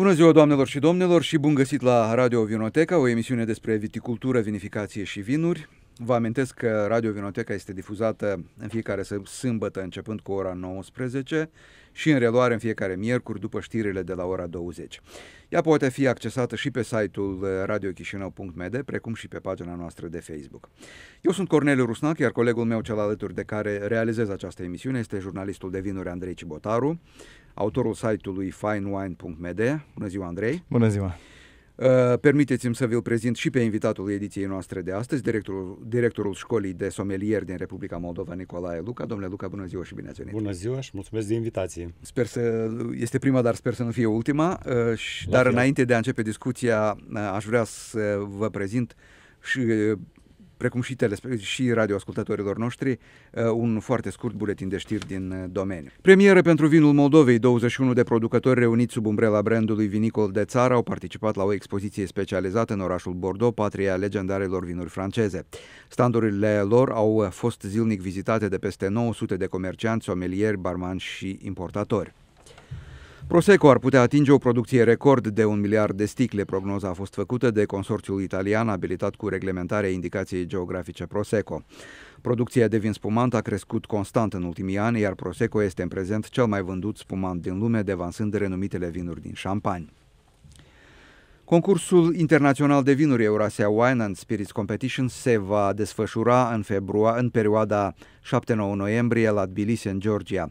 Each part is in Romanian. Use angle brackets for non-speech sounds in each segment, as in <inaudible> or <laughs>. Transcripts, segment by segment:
Bună ziua, doamnelor și domnilor, și bun găsit la Radio Vinoteca, o emisiune despre viticultură, vinificație și vinuri. Vă amintesc că Radio Vinoteca este difuzată în fiecare sâmbătă, începând cu ora 19 și în reluare în fiecare miercuri după știrile de la ora 20. Ea poate fi accesată și pe site-ul radiochisinau.md, precum și pe pagina noastră de Facebook. Eu sunt Corneliu Rusnac, iar colegul meu cel alături de care realizez această emisiune este jurnalistul de vinuri Andrei Cibotaru, autorul site-ului finewine.md. Bună ziua, Andrei! Bună ziua! Uh, permiteți-mi să vi-l prezint și pe invitatul ediției noastre de astăzi, directorul, directorul școlii de somelier din Republica Moldova, Nicolae Luca. Domnule Luca, bună ziua și bine ați venit! Bună ziua și mulțumesc de invitație! Sper să, este prima, dar sper să nu fie ultima. Uh, da, dar înainte de a începe discuția, uh, aș vrea să vă prezint și precum și, telespe- și radioascultătorilor noștri, uh, un foarte scurt buletin de știri din uh, domeniu. Premieră pentru vinul Moldovei, 21 de producători reuniți sub umbrela brandului Vinicol de Țară au participat la o expoziție specializată în orașul Bordeaux, patria legendarelor vinuri franceze. Standurile lor au uh, fost zilnic vizitate de peste 900 de comercianți, omelieri, barmani și importatori. Prosecco ar putea atinge o producție record de un miliard de sticle. Prognoza a fost făcută de consorțiul italian abilitat cu reglementarea indicației geografice Prosecco. Producția de vin spumant a crescut constant în ultimii ani, iar Prosecco este în prezent cel mai vândut spumant din lume, devansând renumitele vinuri din șampani. Concursul internațional de vinuri Eurasia Wine and Spirits Competition se va desfășura în februar, în perioada 7-9 noiembrie la Tbilisi, în Georgia.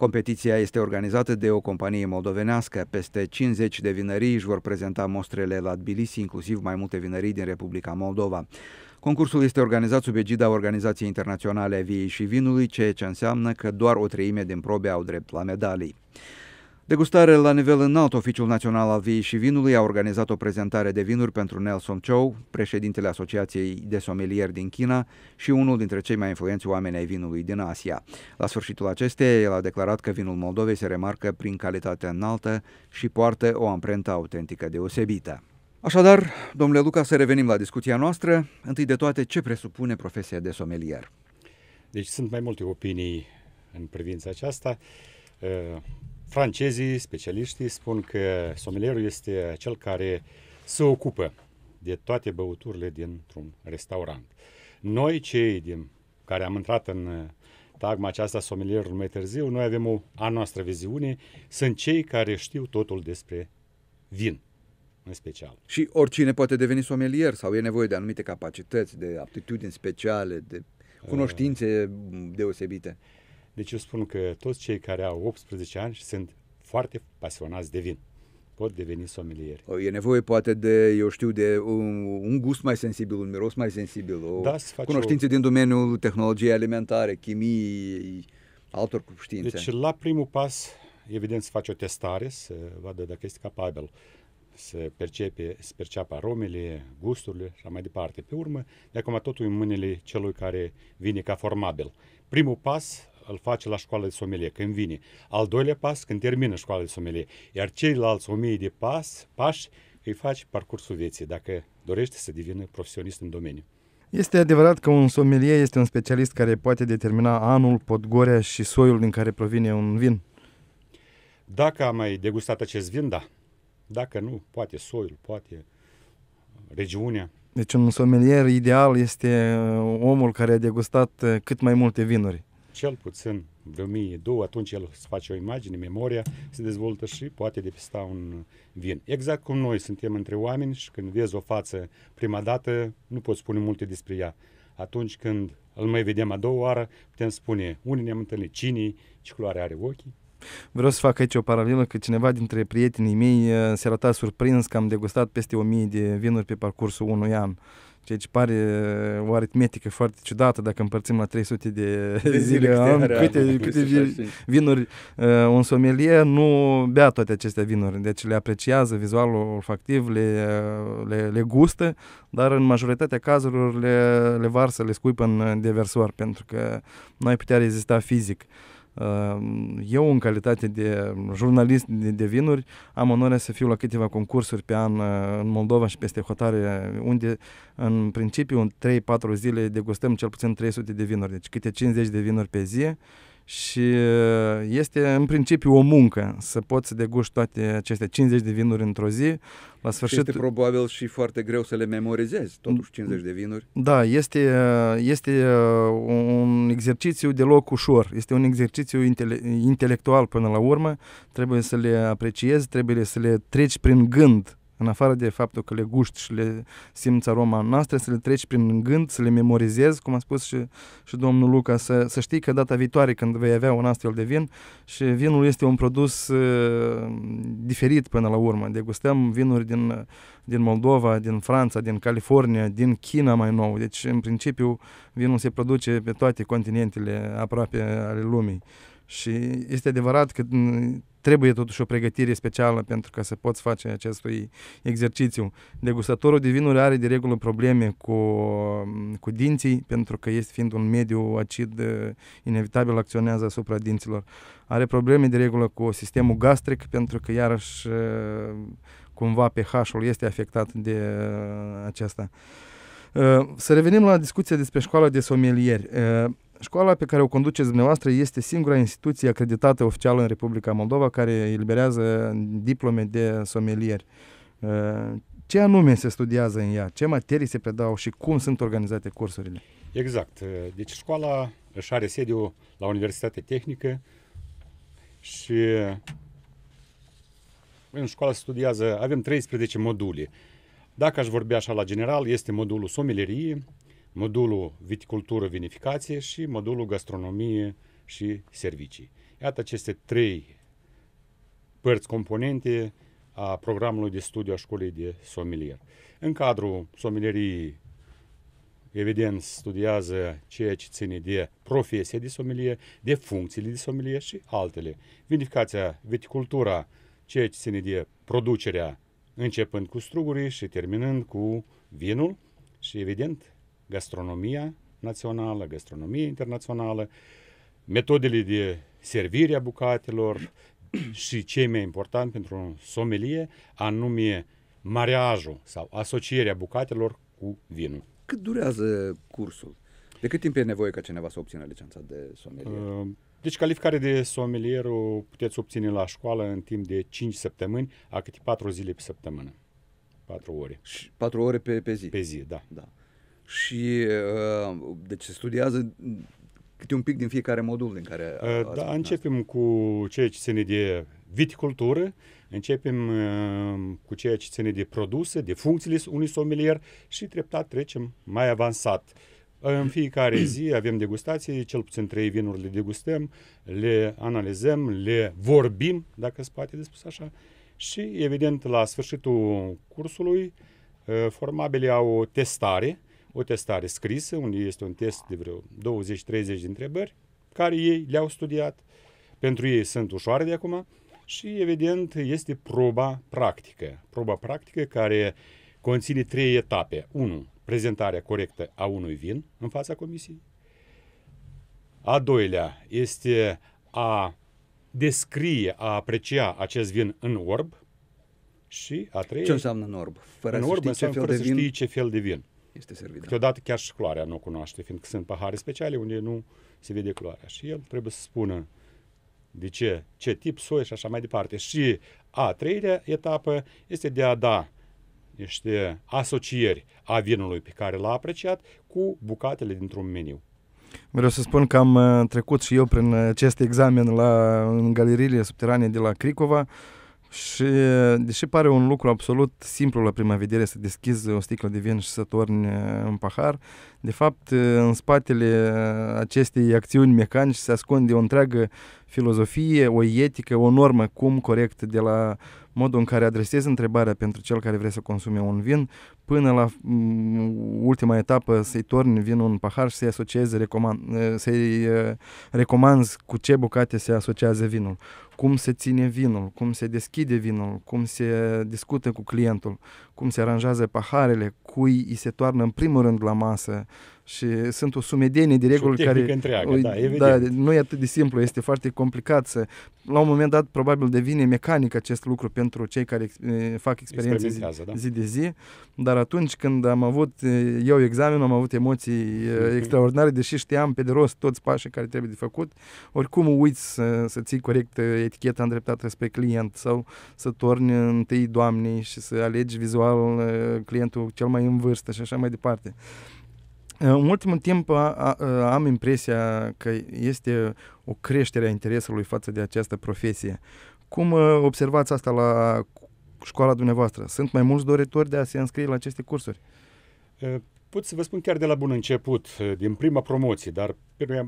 Competiția este organizată de o companie moldovenească. Peste 50 de vinării își vor prezenta mostrele la Tbilisi, inclusiv mai multe vinării din Republica Moldova. Concursul este organizat sub egida Organizației Internaționale a Viei și Vinului, ceea ce înseamnă că doar o treime din probe au drept la medalii. Degustare la nivel înalt, Oficiul Național al Viei și Vinului a organizat o prezentare de vinuri pentru Nelson Chow, președintele Asociației de Somelier din China și unul dintre cei mai influenți oameni ai vinului din Asia. La sfârșitul acesteia, el a declarat că vinul Moldovei se remarcă prin calitatea înaltă și poartă o amprentă autentică deosebită. Așadar, domnule Luca, să revenim la discuția noastră. Întâi de toate, ce presupune profesia de somelier? Deci sunt mai multe opinii în privința aceasta francezii, specialiștii, spun că somelierul este cel care se ocupă de toate băuturile dintr-un restaurant. Noi, cei din, care am intrat în uh, tagma aceasta somelierul mai târziu, noi avem o a noastră viziune, sunt cei care știu totul despre vin în special. Și oricine poate deveni somelier sau e nevoie de anumite capacități, de aptitudini speciale, de cunoștințe uh, deosebite? Deci eu spun că toți cei care au 18 ani și sunt foarte pasionați de vin pot deveni somelieri. E nevoie poate de, eu știu, de un, un gust mai sensibil, un miros mai sensibil, o da, cunoștințe o... din domeniul tehnologiei alimentare, chimiei, altor cunoștințe. Deci la primul pas, evident, să faci o testare, să vadă dacă este capabil să, percepe, să perceapă aromele, gusturile și așa mai departe. Pe urmă, de acum totul în mâinile celui care vine ca formabil. Primul pas îl face la școala de somelie, când vine. Al doilea pas, când termină școala de somelie. Iar ceilalți o mie de pas, pași îi faci parcursul vieții, dacă dorește să devină profesionist în domeniu. Este adevărat că un somelier este un specialist care poate determina anul, podgorea și soiul din care provine un vin? Dacă am mai degustat acest vin, da. Dacă nu, poate soiul, poate regiunea. Deci un somelier ideal este uh, omul care a degustat uh, cât mai multe vinuri cel puțin de 1000 două, atunci el se face o imagine, memoria se dezvoltă și poate depista un vin. Exact cum noi suntem între oameni și când vezi o față prima dată, nu poți spune multe despre ea. Atunci când îl mai vedem a doua oară, putem spune unii ne-am întâlnit, cine, ce culoare are ochii. Vreau să fac aici o paralelă că cineva dintre prietenii mei eh, se arăta surprins că am degustat peste 1000 de vinuri pe parcursul unui an. Uh, Ceea ce pare uh, o aritmetică foarte ciudată dacă împărțim la 300 de, de zile. Am, câte câte vi, vinuri uh, un somelier nu bea toate aceste vinuri. Deci le apreciază vizualul olfactiv, le, uh, le, le gustă, dar în majoritatea cazurilor le, le varsă, le scuipă în uh, diversor pentru că nu ai putea rezista fizic. Uh, Ehm, eu, în calitate de jurnalist de, vinuri, am onoarea să fiu la câteva concursuri pe an eh, în Moldova și peste hotare, unde, în principiu, în 3-4 zile degustăm cel puțin 300 de vinuri, deci câte 50 de vinuri pe zi și uh, este în principiu o muncă să poți să toate aceste 50 de vinuri într-o zi. La sfârșit... Este probabil și foarte greu să le memorizezi, totuși 50 de vinuri. Da, este, uh, este uh, un exercițiu deloc ușor, este un exercițiu intele- intelectual până la urmă, trebuie să le apreciezi, trebuie să le treci prin gând în afară de faptul că le guști și le simți aroma noastră, să le treci prin gând, să le memorizezi, cum a spus și, și domnul Luca, să, să știi că data viitoare când vei avea un astfel de vin și vinul este un produs uh, diferit până la urmă. Degustăm vinuri din, din Moldova, din Franța, din California, din China mai nou. Deci, în principiu, vinul se produce pe toate continentele aproape ale lumii. Și este adevărat că mm, trebuie totuși o pregătire specială pentru ca să poți face acestui exercițiu. Degustatorul de vinuri are de regulă probleme cu, cu dinții, pentru că este fiind un mediu acid, eh, inevitabil acționează asupra dinților. Are probleme de regulă cu sistemul gastric, pentru că iarăși eh, cumva pH-ul este afectat de eh, aceasta. Să revenim la discuția despre școala de somelieri. Școala pe care o conduceți dumneavoastră este singura instituție acreditată oficială în Republica Moldova care eliberează diplome de somelier. Uh, ce anume se studiază în ea? Ce materii se predau și cum sunt organizate cursurile? Exact. Uh, deci școala își are sediu la Universitatea Tehnică și în școală studiază, avem 13 module. Dacă aș vorbi așa la general, este modulul somelerie, modulul viticultură vinificație și modulul gastronomie și servicii. Iată aceste trei părți componente a programului de studiu a școlii de somelier. În cadrul somelierii, evident, studiază ceea ce ține de profesie de somelier, de funcțiile de somelier și altele. Vinificația, viticultura, ceea ce ține de producerea, începând cu strugurii și terminând cu vinul și, evident, gastronomia națională, gastronomia internațională, metodele de servire a bucatelor <clears throat> și ce mai important pentru un somelie, anume mariajul sau asocierea bucatelor cu vinul. Cât durează cursul? De cât timp e nevoie ca cineva să obțină licența de somelier? Uh, deci calificare de somelier o puteți obține la școală în timp de 5 săptămâni, a câte 4 zile pe săptămână. 4 ore. 4 ore pe, pe zi? Pe zi, da. da și uh, deci se studiază câte un pic din fiecare modul din care... A, uh, a da, începem asta. cu ceea ce ține de viticultură, începem uh, cu ceea ce ține de produse, de funcțiile unui somelier și treptat trecem mai avansat. Uh, în fiecare <clears throat> zi avem degustații, cel puțin trei vinuri le degustăm, le analizăm, le vorbim, dacă se poate de spus așa, și evident la sfârșitul cursului formabile au o testare o testare scrisă, unde este un test de vreo 20-30 de întrebări, care ei le-au studiat, pentru ei sunt ușoare de acum și, evident, este proba practică. Proba practică care conține trei etape. 1. Prezentarea corectă a unui vin în fața comisiei. A doilea este a descrie, a aprecia acest vin în orb și a treia... Ce înseamnă în orb? Fără în orb să știi ce fel, fără de vin... știi ce fel de vin este servit. Da. Câteodată chiar și culoarea nu o cunoaște, fiindcă sunt pahare speciale unde nu se vede culoarea. Și el trebuie să spună de ce, ce tip, soi și așa mai departe. Și a treilea etapă este de a da niște asocieri a vinului pe care l-a apreciat cu bucatele dintr-un meniu. Vreau să spun că am uh, trecut și eu prin acest examen la, în galeriile subterane de la Cricova. Uh, și deși pare un lucru absolut simplu la prima vedere să deschizi o sticlă de vin și să torni un pahar, de fapt în spatele acestei acțiuni mecanice se ascunde o întreagă filozofie, o etică, o normă cum corect de la modul în care adresezi întrebarea pentru cel care vrea să consume un vin până la mm, ultima etapă să-i torni vinul în pahar și să-i asociezi, recomand, să-i recomanzi cu ce bucate se asociază vinul cum se ține vinul, cum se deschide vinul, cum se discută cu clientul, cum se aranjează paharele, cui îi se toarnă în primul rând la masă, și sunt o sumedenie de reguli care întreagă, o, da, da, nu e atât de simplu, este foarte complicat să, la un moment dat probabil devine mecanic acest lucru pentru cei care ex, fac experiențe zi, da. zi de zi, dar atunci când am avut eu examen, am avut emoții mm-hmm. extraordinare, deși știam pe de rost toți pașii care trebuie de făcut, oricum uiți să, să ții corect eticheta îndreptată spre client sau să torni întâi doamnei și să alegi vizual clientul cel mai în vârstă și așa mai departe. În ultimul timp a, a, am impresia că este o creștere a interesului față de această profesie. Cum observați asta la școala dumneavoastră? Sunt mai mulți doritori de a se înscrie la aceste cursuri? Pot să vă spun chiar de la bun început, din prima promoție, dar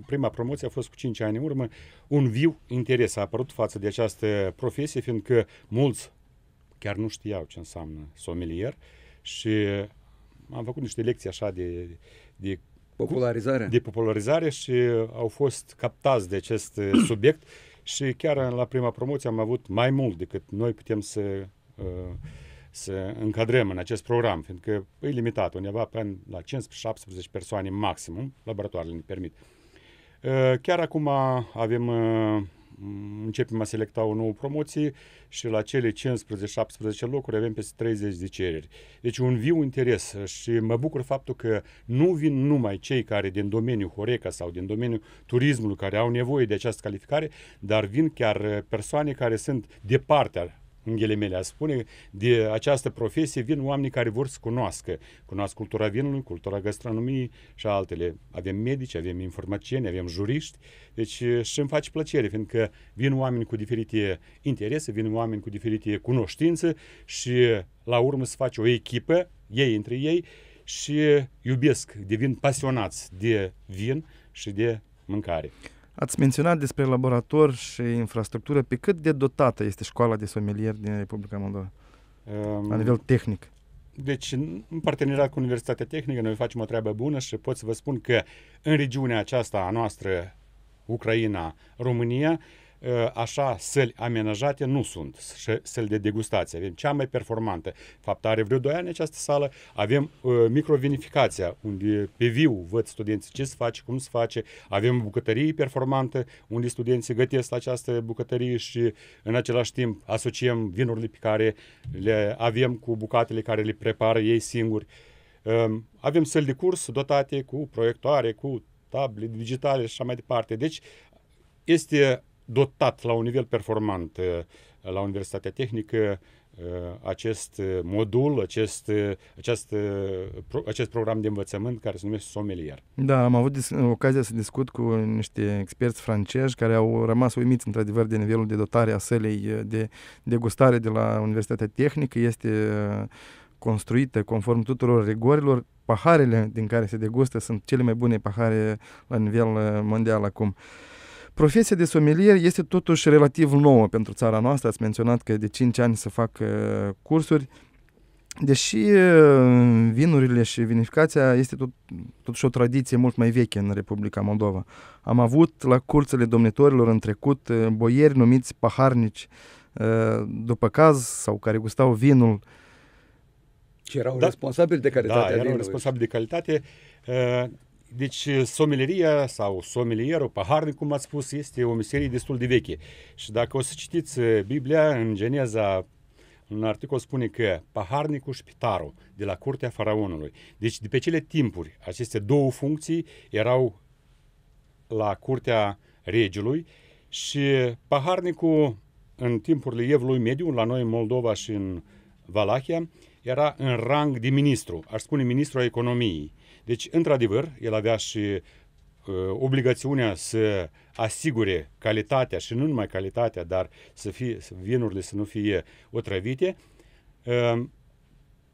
prima promoție a fost cu 5 ani în urmă, un viu interes a apărut față de această profesie, fiindcă mulți chiar nu știau ce înseamnă somelier și am făcut niște lecții așa de de popularizare. de popularizare și au fost captați de acest <clears throat> subiect și chiar la prima promoție am avut mai mult decât noi putem să uh, să încadrăm în acest program, fiindcă e limitat undeva până la 15-17 persoane maximum, laboratoarele ne permit. Uh, chiar acum avem uh, Mm, începem a selecta o nouă promoție și la cele 15-17 locuri avem peste 30 de cereri. Deci un viu interes și mă bucur faptul că nu vin numai cei care din domeniul Horeca sau din domeniul turismului care au nevoie de această calificare, dar vin chiar uh, persoane care sunt de partea în ghilimele, a spune, de această profesie vin oameni care vor să cunoască. Cunoască cultura vinului, cultura gastronomiei și altele. Avem medici, avem informacieni, avem juriști. Deci și îmi face plăcere, fiindcă vin oameni cu diferite interese, vin oameni cu diferite cunoștințe și la urmă se face o echipă, ei între ei, și iubesc, devin pasionați de vin și de mâncare. Ați menționat despre laborator și infrastructură. Pe cât de dotată este școala de somelier din Republica Moldova? Um, la nivel tehnic. Deci, în parteneriat cu Universitatea Tehnică, noi facem o treabă bună și pot să vă spun că în regiunea aceasta a noastră, Ucraina, România, uh, Ă, așa săli amenajate nu sunt săli de degustație. Avem cea mai performantă. fapt, are vreo 2 ani această sală. Avem ă, microvinificația, unde pe viu văd studenții ce se face, cum se face. Avem bucătărie performantă, unde studenții gătesc la această bucătărie și în același timp asociem vinurile pe care le avem cu bucatele care le prepară ei singuri. Ă, avem săli de curs dotate cu proiectoare, cu table digitale și așa mai departe. Deci este dotat la un nivel performant uh, la Universitatea Tehnică uh, acest uh, modul, acest, acest, acest program de învățământ care se numește sommelier. Da, am avut ocazia să discut cu niște experți francezi care au rămas uimiți într-adevăr de nivelul de dotare a sălei de degustare de la Universitatea Tehnică. Este construită conform tuturor rigorilor. Paharele din care se degustă sunt cele mai bune pahare la nivel mondial acum. Uh, Profesia de somelier este totuși relativ nouă pentru țara noastră. Ați menționat că de 5 ani se fac uh, cursuri. Deși uh, vinurile și vinificația este tot, totuși o tradiție mult mai veche în Republica Moldova. Am avut la curțele domnitorilor în trecut uh, boieri numiți paharnici, după caz sau care gustau vinul. Și erau da, responsabili de calitate. Da, erau vinului. responsabili de calitate. Deci someleria sau somelierul, paharnic, cum ați spus, este o meserie destul de veche. Și dacă o să citiți Biblia, în Geneza, un articol spune că paharnicul și pitarul de la curtea faraonului. Deci de pe cele timpuri, aceste două funcții erau la curtea regiului și paharnicul în timpurile Evului Mediu, la noi în Moldova și în Valahia, era în rang de ministru, aș spune ministru a economiei. Deci, într-adevăr, el avea și uh, obligațiunea să asigure calitatea și nu numai calitatea, dar să, fie, să vinurile să nu fie otrăvite. Uh,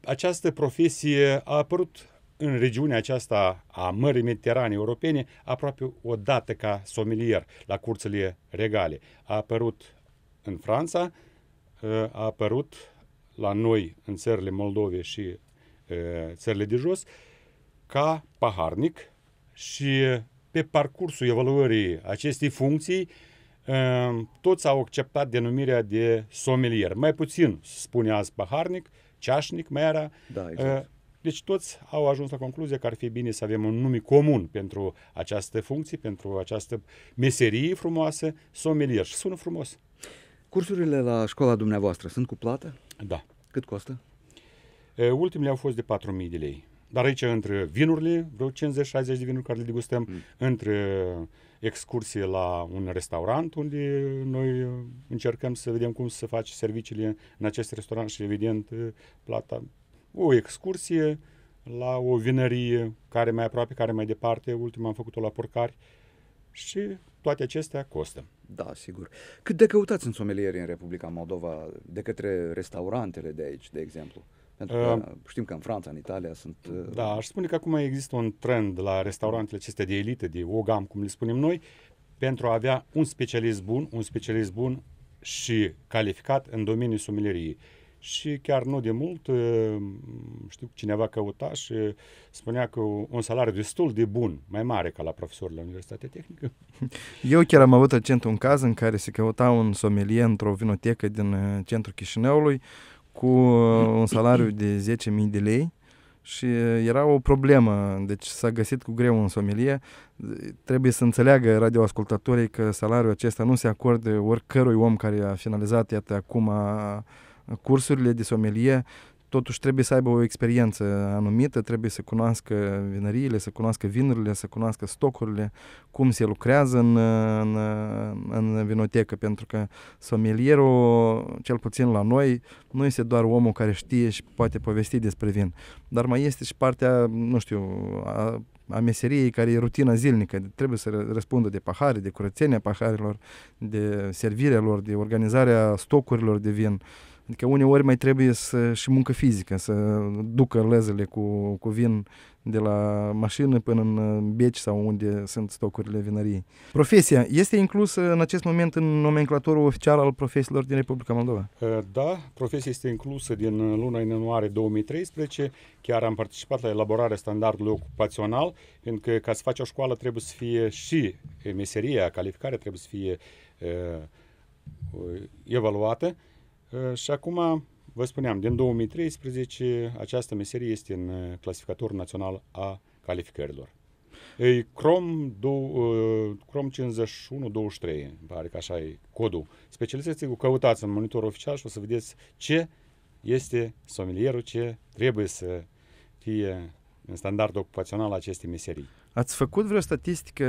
această profesie a apărut în regiunea aceasta a Mării Mediterane Europene aproape odată ca somelier la curțile regale. A apărut în Franța, uh, a apărut la noi în țările Moldove și uh, țările de jos ca paharnic și pe parcursul evaluării acestei funcții ehm, toți au acceptat denumirea de somelier. Mai puțin spune azi paharnic, ceașnic mai era. Da, ehm, exact. Deci toți au ajuns la concluzia că ar fi bine să avem un nume comun pentru această funcție, pentru această meserie frumoasă, somelier. Și sună frumos. Cursurile la școala dumneavoastră sunt cu plată? Da. Cât costă? Ultimele au fost de 4.000 de lei. Dar aici între vinurile, vreo 50-60 de vinuri care le degustăm, mm. între excursie la un restaurant unde noi uh, încercăm să vedem cum să faci serviciile în acest restaurant și evident uh, plata. O excursie la o vinărie care mai aproape, care mai departe, ultima am făcut-o la Porcari și toate acestea costă. Da, sigur. Cât de căutați în somelieri în Republica Moldova de către restaurantele de aici, de exemplu? Pentru că uh, știm că în Franța, în Italia sunt... Da, uh, da, aș spune că acum există un trend la restaurantele acestea de elită, de ogam, cum le spunem noi, pentru a avea un specialist bun, un specialist bun și calificat în domeniul someleriei. Și chiar nu de mult, uh, știu cineva căuta și spunea că un salariu destul de bun, mai mare ca la profesor la Universitatea Tehnică. <laughs> Eu chiar am avut recent un caz în care se căuta un somelier într-o vinotecă din uh, centrul Chișinăului cu uh, un salariu de 10.000 de lei și uh, era o problemă, deci s-a găsit cu greu în somelie. Trebuie să înțeleagă radioascultatorii că salariul acesta nu se acordă oricărui om care a finalizat, iată, acum uh, cursurile de somelie totuși trebuie să aibă o experiență anumită, trebuie să cunoască vinăriile, să cunoască vinurile, să cunoască stocurile, cum se lucrează în, în, în vinotecă, pentru că sommelierul, cel puțin la noi, nu este doar omul care știe și poate povesti despre vin, dar mai este și partea, nu știu, a, a meseriei care e rutina zilnică. Trebuie să răspundă de pahare, de curățenia paharilor, de servirea lor, de organizarea stocurilor de vin. Uh, Adică uneori mai trebuie să, și muncă fizică, să ducă lezele cu, cu vin de la mașină până în beci sau unde sunt stocurile vinăriei. Profesia este inclusă în acest moment în nomenclatorul oficial al profesiilor din Republica Moldova? Uh, da, profesia este inclusă din luna ianuarie 2013. Chiar am participat la elaborarea standardului ocupațional, pentru că ca să faci o școală trebuie să fie și meseria, calificarea trebuie să fie uh, uh, evaluată Uh, și acum, vă spuneam, din 2013 această meserie este în uh, clasificatorul național a calificărilor. E Chrome, do, uh, Chrome 5123, pare că așa e codul Specializați O căutați în monitor oficial și o să vedeți ce este somelierul, ce trebuie să fie în standardul ocupațional aceste meserii. Ați făcut vreo statistică,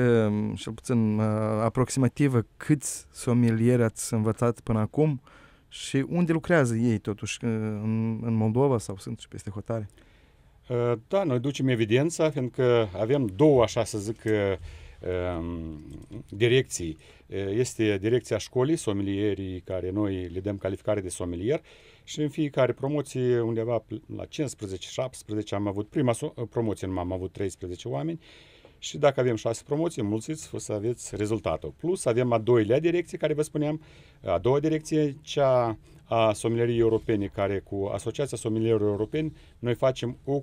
și um, puțin aproximativă, câți somelieri ați învățat până acum? Uh, și unde lucrează ei totuși în, în Moldova sau sunt și peste hotare? Uh, da, noi ducem evidența, fiindcă avem două, așa să zic, uh, um, direcții. Uh, este direcția școlii, sommelierii, care noi le dăm calificare de somelier și în fiecare promoție, undeva la 15-17, am avut prima promoție, nu am avut 13 oameni și dacă avem șase promoții, mulțiți o să aveți rezultatul. Plus avem a doilea direcție care vă spuneam, a doua direcție, cea a sommelierii europene, care cu Asociația Somilierilor Europeni noi facem o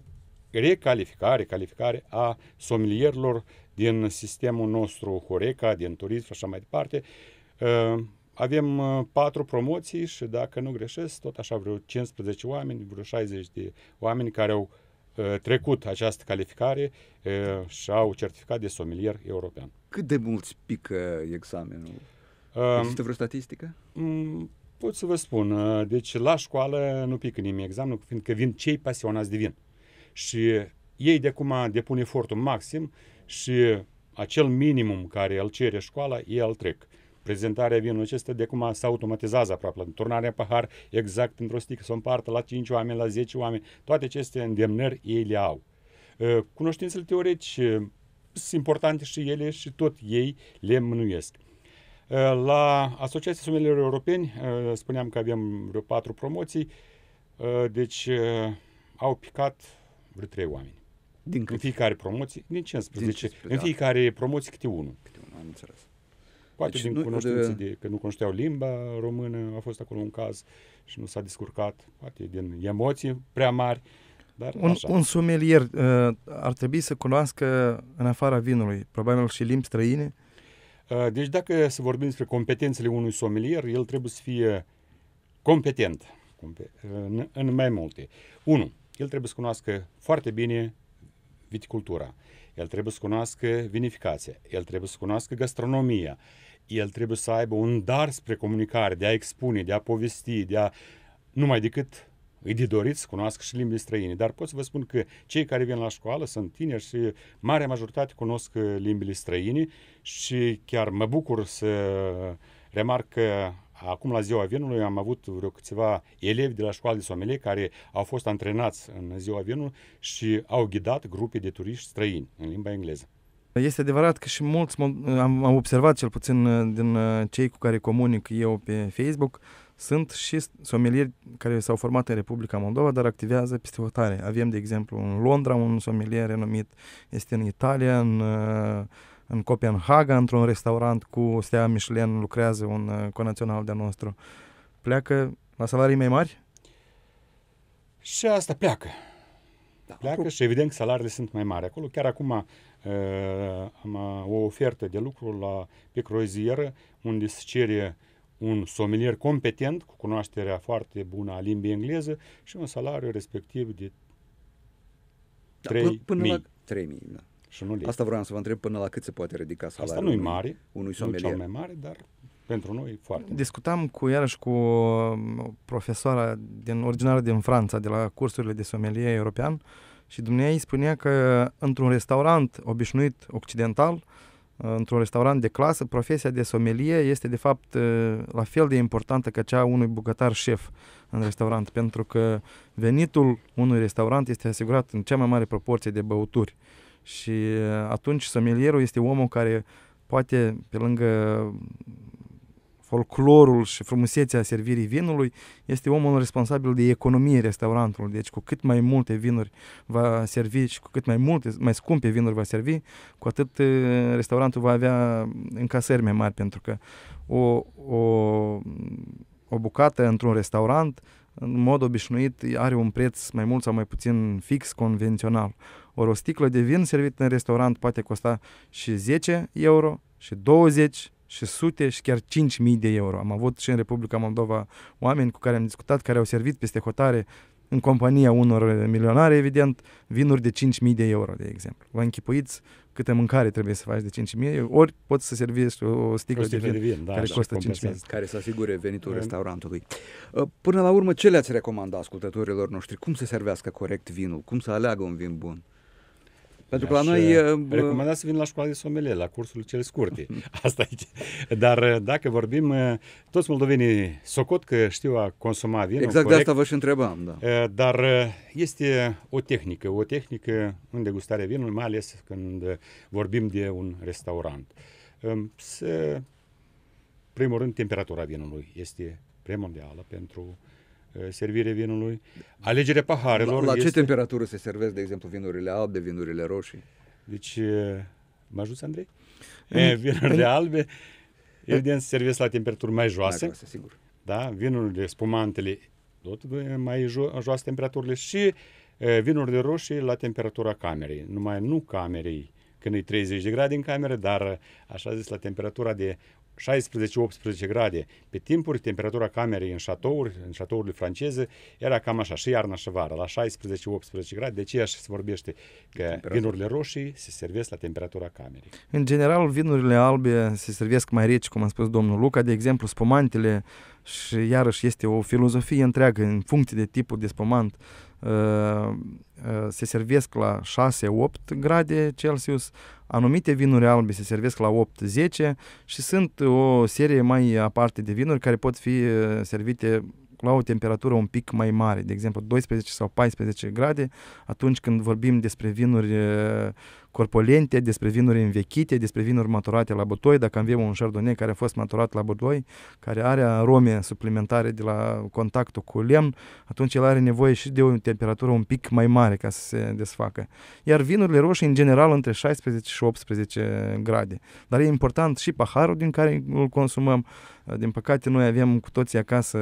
recalificare, calificare a somilierilor din sistemul nostru Horeca, din turism și așa mai departe. Ă, avem ă, patru promoții și dacă nu greșesc, tot așa vreo 15 oameni, vreo 60 de oameni care au Uh, trecut această calificare uh, și au certificat de somelier european. Cât de mult pică examenul? Um, Există vreo statistică? Mm, pot să vă spun. Uh, deci la școală nu pică nimeni examenul, fiindcă vin cei pasionați de vin. Și ei de acum depun efortul maxim și acel minimum care îl cere școala, ei îl trec prezentarea vinului acesta de cum se automatizează aproape. Turnarea pahar exact într o sticlă, să o împartă la 5 oameni, la 10 oameni. Toate aceste îndemnări ei le au. Uh, cunoștințele teoretice sunt importante și ele și tot ei le mânuiesc. Uh, la Asociația Somelierilor Europeni uh, spuneam că avem vreo patru promoții, deci au picat vreo trei oameni. Din În fiecare promoție, din 15, din 15 în da. fiecare promoție câte unul. Câte unul, am înțeles. Poate deci din nu, cunoștință de... de că nu cunoșteau limba română, a fost acolo un caz și nu s-a descurcat, poate din emoții prea mari. Dar un, așa. un sumelier uh, ar trebui să cunoască în afara vinului, probabil și limbi străine? Uh, deci dacă să vorbim despre competențele unui sumelier, el trebuie să fie competent în, în mai multe. Unu, el trebuie să cunoască foarte bine viticultura, el trebuie să cunoască vinificația, el trebuie să cunoască gastronomia, uh, el trebuie să aibă un dar spre comunicare, de a expune, de a povesti, de a... numai decât îi de dorit să cunoască și limbile străine. Dar pot să vă spun că cei care vin la școală sunt tineri și marea majoritate cunosc limbile străine și chiar mă bucur să remarc că acum la ziua vinului am avut vreo câțiva elevi de la școală de somelie care au fost antrenați în ziua vinului și au ghidat grupe de turiști străini în limba engleză. Este adevărat că și mulți, am, am observat cel puțin uh, din uh, cei cu care comunic eu pe Facebook, sunt și somelieri care s-au format în Republica Moldova, dar activează peste hotare. Avem, de exemplu, în Londra un somelier renumit, este în Italia, în, uh, în Copenhaga, într-un restaurant cu stea Michelin, lucrează un conațional de nostru. Pleacă la salarii mai mari? Și asta pleacă. Da, pleacă apro- și evident că salariile sunt mai mari acolo. Chiar acum uh, am uh, o ofertă de lucru la, pe croizieră unde se cere un somelier competent, cu cunoașterea foarte bună a limbii engleză și un salariu respectiv de 3.000. da, până la 3 mii, da. Și nu Asta vreau să vă întreb până la cât se poate ridica salariul. Asta nu e mare, unui somelier. Nu cel mai mare, dar pentru noi foarte. Discutam cu iarăși cu um, profesoara din originară din Franța, de la cursurile de somelie european și dumneavoastră spunea că într-un restaurant obișnuit occidental, într-un restaurant de clasă, profesia de somelie este de fapt uh, la fel de importantă ca cea unui bucătar șef în restaurant, pentru că venitul unui restaurant este asigurat în cea mai mare proporție de băuturi. Și uh, atunci somelierul este omul care poate, pe lângă folclorul și frumusețea servirii vinului, este omul responsabil de economie restaurantului. Deci cu cât mai multe vinuri va servi și cu cât mai multe, mai scumpe vinuri va servi, cu atât uh, restaurantul va avea încasări mai mari, pentru că o, o, o bucată într-un restaurant în mod obișnuit are un preț mai mult sau mai puțin fix, convențional. Ori o sticlă de vin servit în restaurant poate costa și 10 euro, și 20, și sute și chiar 5.000 de euro. Am avut și în Republica Moldova oameni cu care am discutat, care au servit peste hotare în compania unor milionare, evident, vinuri de 5.000 de euro, de exemplu. Vă închipuiți câte mâncare trebuie să faci de 5.000, ori poți să servești o sticlă, o sticlă de vin, de vin da, care da, costă 5.000. Care să asigure venitul da. restaurantului. Ă, până la urmă, ce le-ați recomanda ascultătorilor noștri? Cum să servească corect vinul? Cum să aleagă un vin bun? Pentru că la noi... Uh, Recomanda să vin la școala de somelie, la cursul cel scurte. <laughs> Asta e. Dar uh, dacă vorbim, uh, toți moldovenii socot că știu a consuma vinul. Exact corect, de asta vă și întrebam, da. Dar este o tehnică, o tehnică în degustare vinului, mai ales când vorbim de un restaurant. Um, să, primul rând, temperatura vinului este primordială pentru uh, Uh, servire vinului, alegere paharelor. La, la ce este... temperatură se servesc, de exemplu, vinurile albe, vinurile roșii? Deci, uh, mă ajuți, Andrei? E, eh, vinurile albe, evident, se servesc la temperaturi mai joase. Mai joase, sigur. Da? Vinurile, spumantele, tot mai jo- joase temperaturile și e, eh, vinurile roșii la temperatura camerei. Numai nu camerei, când e 30 de grade în cameră, dar așa zis la temperatura de 16-18 grade. Pe timpuri, temperatura camerei în șatouri, în șatourile franceze, era cam așa, și iarna și vara, la 16-18 grade. De aceea se vorbește că vinurile roșii se servesc la temperatura camerei. În general, vinurile albe se servesc mai reci, cum a spus domnul Luca. De exemplu, spumantele și iarăși este o filozofie întreagă în funcție de tipul de spumant se servesc la 6-8 grade Celsius, anumite vinuri albe se servesc la 8-10 și sunt o serie mai aparte de vinuri care pot fi servite la o temperatură un pic mai mare, de exemplu 12 sau 14 grade, atunci când vorbim despre vinuri corpolente, despre vinuri învechite, despre vinuri maturate la butoi. Dacă avem un șardonnay care a fost maturat la butoi, care are arome suplimentare de la contactul cu lemn, atunci el are nevoie și de o temperatură un pic mai mare ca să se desfacă. Iar vinurile roșii, în general, între 16 și 18 grade. Dar e important și paharul din care îl consumăm. Din păcate, noi avem cu toții acasă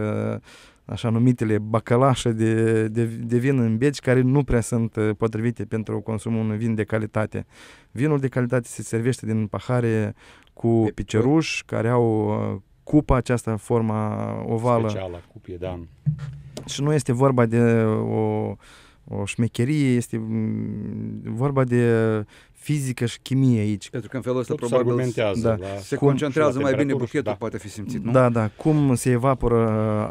așa numitele bacălașe de, de, de vin în beci care nu prea sunt uh, potrivite pentru consumul unui vin de calitate. Vinul de calitate se servește din pahare cu piceruș care au uh, cupa aceasta, forma ovală. Specială, cupie, da. Și nu este vorba de uh, o, o șmecherie, este mm, vorba de fizică și chimie aici. Pentru că în felul ăsta Tot probabil se Da. La, se cum, concentrează mai bine buchetul, da. poate fi simțit, nu? Da, da. Cum se evaporă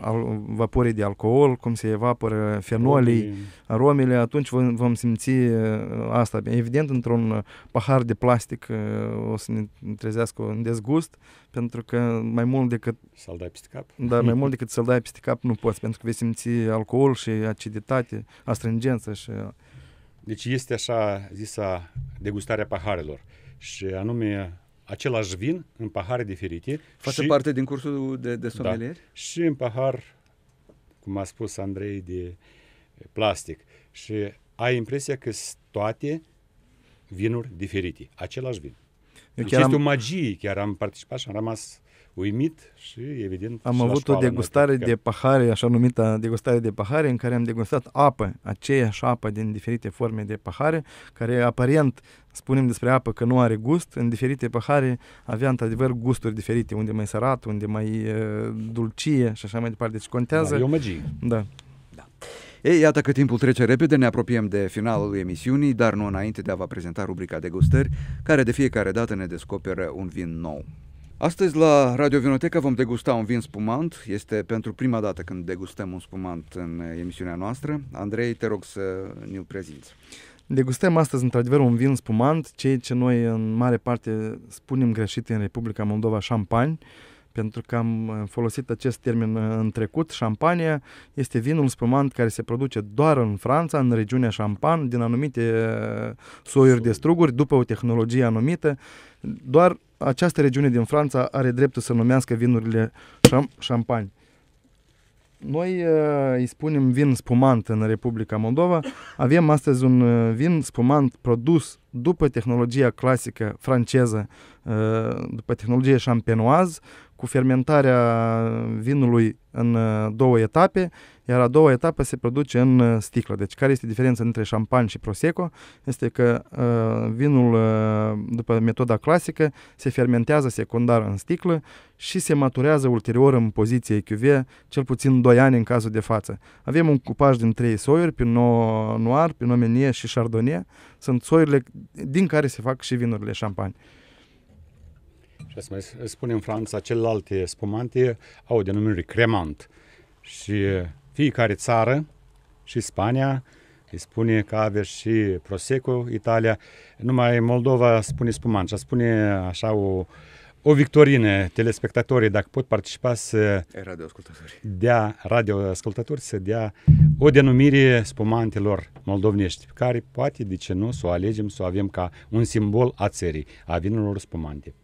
al, vaporii de alcool, cum se evaporă fenolii, Romii. aromele, atunci vom, vom simți uh, asta. Evident, într-un pahar de plastic uh, o să ne trezească un dezgust, pentru că mai mult decât... Să-l dai peste cap. Da, mai mult <laughs> decât să-l dai peste cap nu poți, pentru că vei simți alcool și aciditate, astringență și deci este așa zisa degustarea paharelor și anume același vin în pahare diferite. Face și, parte din cursul de, de sommelier? Da, și în pahar, cum a spus Andrei, de plastic. Și ai impresia că sunt toate vinuri diferite, același vin. deci chiar este am... o magie, chiar am participat și am rămas uimit și, evident, Am avut o degustare de pahare, așa numită degustare de pahare, în care am degustat apă, aceeași apă din diferite forme de pahare, care aparent spunem despre apă că nu are gust, în diferite pahare avea într-adevăr gusturi diferite, unde mai sărat, unde mai dulcie și așa mai departe. Deci contează... Da, e o magie. Da. da. Ei, iată că timpul trece repede, ne apropiem de finalul emisiunii, dar nu înainte de a vă prezenta rubrica degustări, care de fiecare dată ne descoperă un vin nou. Astăzi la Radio Vinoteca vom degusta un vin spumant. Este pentru prima dată când degustăm un spumant în emisiunea noastră. Andrei, te rog să ne prezinți. Degustăm astăzi într-adevăr un vin spumant, ceea ce noi în mare parte spunem greșit în Republica Moldova șampani, pentru că am uh, folosit acest termen uh, în trecut. Șampania este vinul spumant care se produce doar în Franța, în regiunea Șampan, din anumite uh, soiuri de struguri, după o tehnologie anumită doar această regiune din Franța are dreptul să numească vinurile șam- șampani. Noi uh, îi spunem vin spumant în Republica Moldova. Avem astăzi un uh, vin spumant produs după tehnologia clasică franceză Ă, după tehnologie șampenoaz, cu fermentarea vinului în ă, două etape, iar a doua etapă se produce în ă, sticlă. Deci care este diferența între șampan și prosecco? Este că uh, vinul, după metoda clasică, se fermentează secundar în sticlă și se maturează ulterior în poziție QV, cel puțin 2 ani în cazul de față. Avem un cupaj din 3 soiuri, Pinot Noir, Pinot Meunier și Chardonnay. Sunt soiurile din care se fac și vinurile șampani și asta mai spune în Franța, celălalt e spumant, e, au denumire cremant. Și fiecare țară, și Spania, îi spune că avea și Prosecco, Italia, numai Moldova spune spumant și spune așa o, o victorină, telespectatorii, dacă pot participa să radioascultători. dea radioascultători, să dea o denumire spumantelor moldovnești, care poate, de ce nu, să o alegem, să o avem ca un simbol a țării, a vinurilor spumante.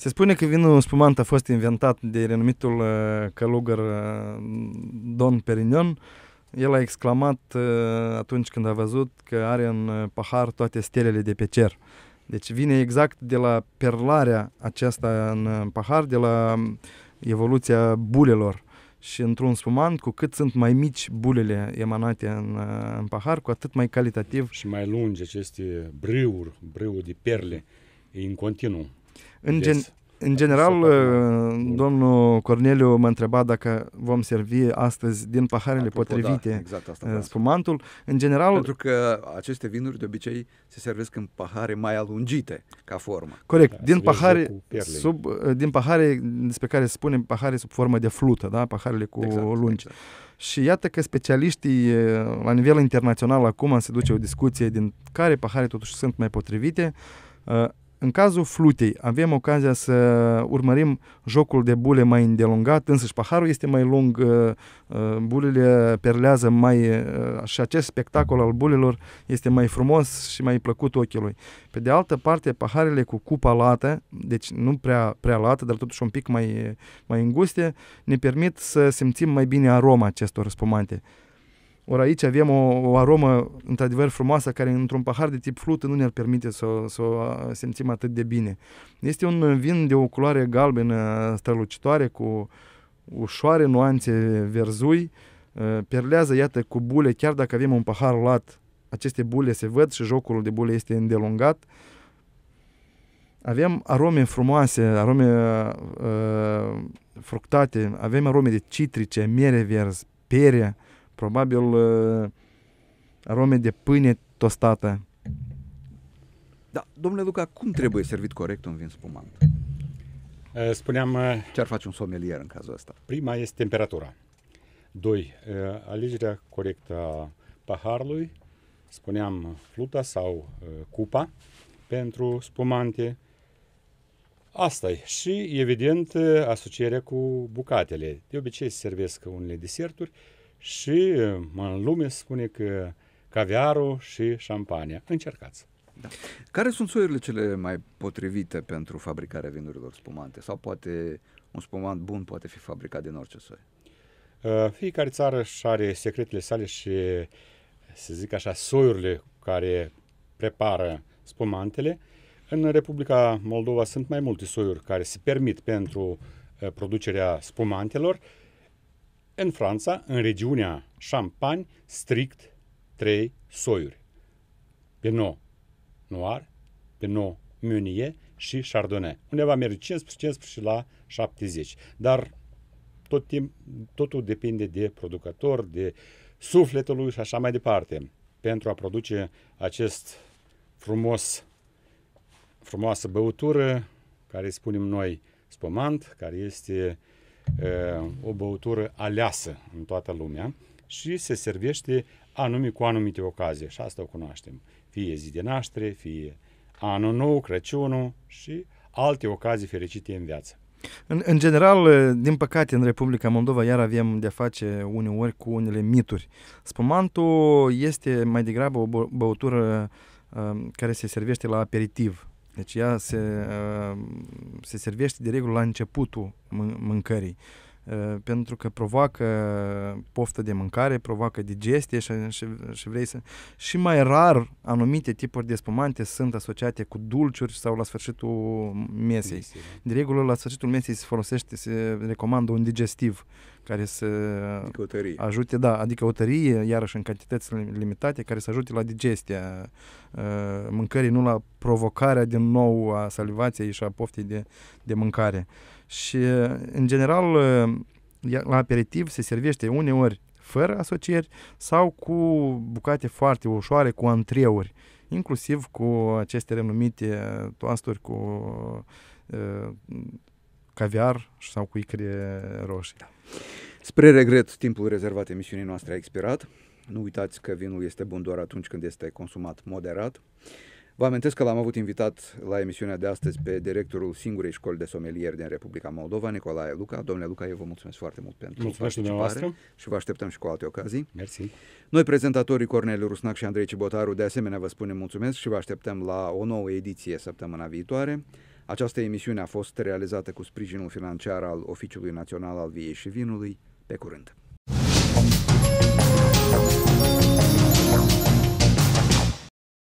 Se spune că vinul spumant a fost inventat de renumitul uh, călugăr uh, Don Perignon. El a exclamat uh, atunci când a văzut că are în pahar toate stelele de pe cer. Deci vine exact de la perlarea aceasta în pahar, de la um, evoluția bulelor. Și într-un spumant, cu cât sunt mai mici bulele emanate în, în pahar, cu atât mai calitativ. Și mai lungi aceste brâuri, brâuri de perle, în continuu. În, yes. gen, în general, uh, mm. domnul Corneliu m-a întrebat dacă vom servi astăzi din paharele Apropo, da, potrivite da, exact asta uh, spumantul. În general... Pentru că aceste vinuri de obicei se servesc în pahare mai alungite ca formă. Corect. Da, din, pahare, sub, uh, din pahare despre care spunem pahare sub formă de flută, da? paharele cu exact, lungi. Exact. Și iată că specialiștii la nivel internațional acum se duce o discuție din care pahare totuși sunt mai potrivite. În cazul flutei avem ocazia să urmărim jocul de bule mai îndelungat, însă și paharul este mai lung, uh, uh, bulele perlează mai uh, și acest spectacol al bulelor este mai frumos și mai plăcut ochiului. Pe de altă parte, paharele cu cupa lată, deci nu prea, prea lată, dar totuși un pic mai, mai înguste, ne permit să simțim mai bine aroma acestor spumante. Ori aici avem o, o aromă într-adevăr frumoasă care într-un pahar de tip flută nu ne-ar permite să, să o simțim atât de bine. Este un vin de o culoare galbenă uh, strălucitoare cu ușoare nuanțe verzui, uh, perlează, iată, cu bule, chiar dacă avem un pahar lat, aceste bule se văd și jocul de bule este îndelungat. Avem arome frumoase, arome uh, uh, fructate, avem arome de citrice, mere verzi, pere, uh, Probabil uh, arome de pâine tostată. Da, domnule Luca, cum trebuie servit corect un vin spumant? Uh, spuneam... Uh, Ce ar face un sommelier în cazul ăsta? Prima este temperatura. Doi, alegerea corectă a paharului, spuneam fluta sau cupa pentru spumante. Asta e. Și, evident, asocierea cu bucatele. De obicei se servesc unele deserturi, și în lume spune că caviarul și șampania. Încercați! Da. Care sunt soiurile cele mai potrivite pentru fabricarea vinurilor spumante? Sau poate un spumant bun poate fi fabricat din orice soi? Uh, fiecare țară și are secretele sale și, să zic așa, soiurile care prepară spumantele. În Republica Moldova sunt mai multe soiuri care se permit pentru uh, producerea spumantelor. Uh, în Franța, în regiunea Champagne, strict trei soiuri. Pinot Noir, Pinot Meunier și Chardonnay. Undeva merge 15, 15 la 70. Dar tot timp, totul depinde de producător, de sufletul lui și așa mai departe. Pentru a produce acest frumos, frumoasă băutură, care spunem noi spumant, care este uh, Eh, o băutură aleasă în toată lumea și se servește anumit cu anumite ocazie și asta o cunoaștem. Fie zi de naștere, fie anul nou, Crăciunul și alte ocazii fericite în viață. În, în general, eh, din păcate, în Republica Moldova iar avem de-a face uneori cu unele mituri. Spumantul este mai degrabă o băutură eh, care se servește la aperitiv. Deci ea se, uh, se servește de regulă la începutul mâncării. Eh, pentru că provoacă poftă de mâncare, provoacă digestie și, și, și vrei să... Și mai rar anumite tipuri de spumante sunt asociate cu dulciuri sau la sfârșitul mesei. Da. De regulă, la sfârșitul mesei se folosește, se recomandă un digestiv care să adică o tărie. ajute, da, adică o tărie, iarăși în cantități limitate, care să ajute la digestia uh, mâncării, nu la provocarea din nou a salivației și a poftei de, de mâncare. Uh, și, în general, la aperitiv se servește uneori fără asocieri sau cu bucate foarte ușoare, cu antreuri, inclusiv cu aceste renumite toasturi cu uh, caviar sau cu icre roșii. Da. Spre regret, timpul rezervat emisiunii noastre a expirat. Nu uitați că vinul este bun doar atunci când este consumat moderat. Vă amintesc că l-am avut invitat la emisiunea de astăzi pe directorul singurei școli de somelier din Republica Moldova, Nicolae Luca. Domnule Luca, eu vă mulțumesc foarte mult pentru mulțumesc participare și vă așteptăm și cu alte ocazii. Mersi. Noi, prezentatorii Cornel Rusnac și Andrei Cibotaru, de asemenea vă spunem mulțumesc și vă așteptăm la o nouă ediție săptămâna viitoare. Această emisiune a fost realizată cu sprijinul financiar al Oficiului Național al Viei și Vinului. Pe curând!